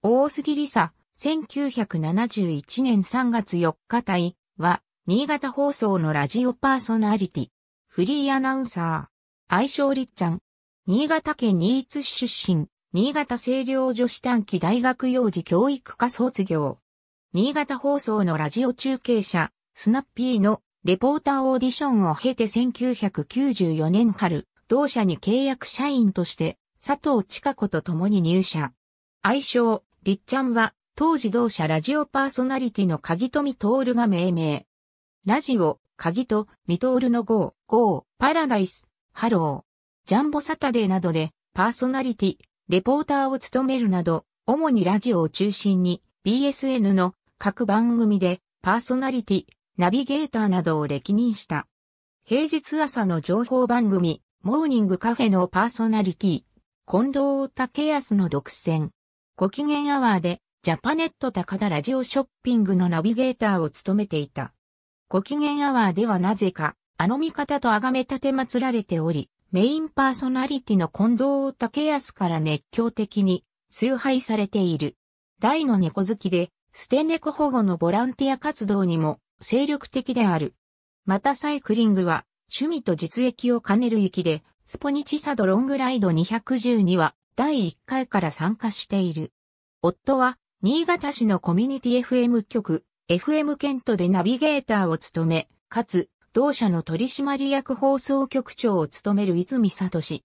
大杉理沙、1971年3月4日対は、新潟放送のラジオパーソナリティ、フリーアナウンサー、愛称りっちゃん、新潟県新津市出身、新潟清涼女子短期大学幼児教育科卒業。新潟放送のラジオ中継者、スナッピーのレポーターオーディションを経て1994年春、同社に契約社員として、佐藤千佳子と共に入社。愛称、りっちゃんは、当時同社ラジオパーソナリティの鍵とおるが命名。ラジオ、鍵と、ミトールの GO、GO、パラダイス、ハロー、ジャンボサタデーなどで、パーソナリティ、レポーターを務めるなど、主にラジオを中心に、BSN の各番組で、パーソナリティ、ナビゲーターなどを歴任した。平日朝の情報番組、モーニングカフェのパーソナリティ、近藤竹康の独占。ご機嫌アワーで、ジャパネット高田ラジオショッピングのナビゲーターを務めていた。ご機嫌アワーではなぜか、あの味方と崇め立て祀られており、メインパーソナリティの近藤竹康から熱狂的に崇拝されている。大の猫好きで、捨て猫保護のボランティア活動にも精力的である。またサイクリングは趣味と実益を兼ねるきで、スポニチサドロングライド210には第1回から参加している。夫は、新潟市のコミュニティ FM 局、FM ケントでナビゲーターを務め、かつ、同社の取締役放送局長を務める泉里氏。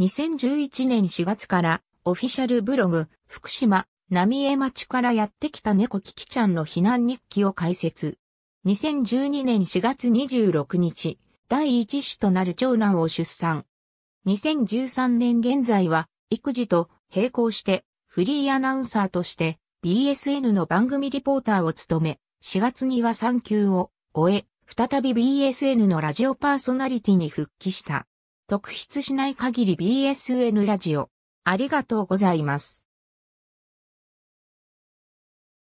2011年4月から、オフィシャルブログ、福島、浪江町からやってきた猫キキちゃんの避難日記を解説。2012年4月26日、第一子となる長男を出産。2013年現在は、育児と並行して、フリーアナウンサーとして、BSN の番組リポーターを務め、4月には産休を終え、再び BSN のラジオパーソナリティに復帰した。特筆しない限り BSN ラジオ。ありがとうございます。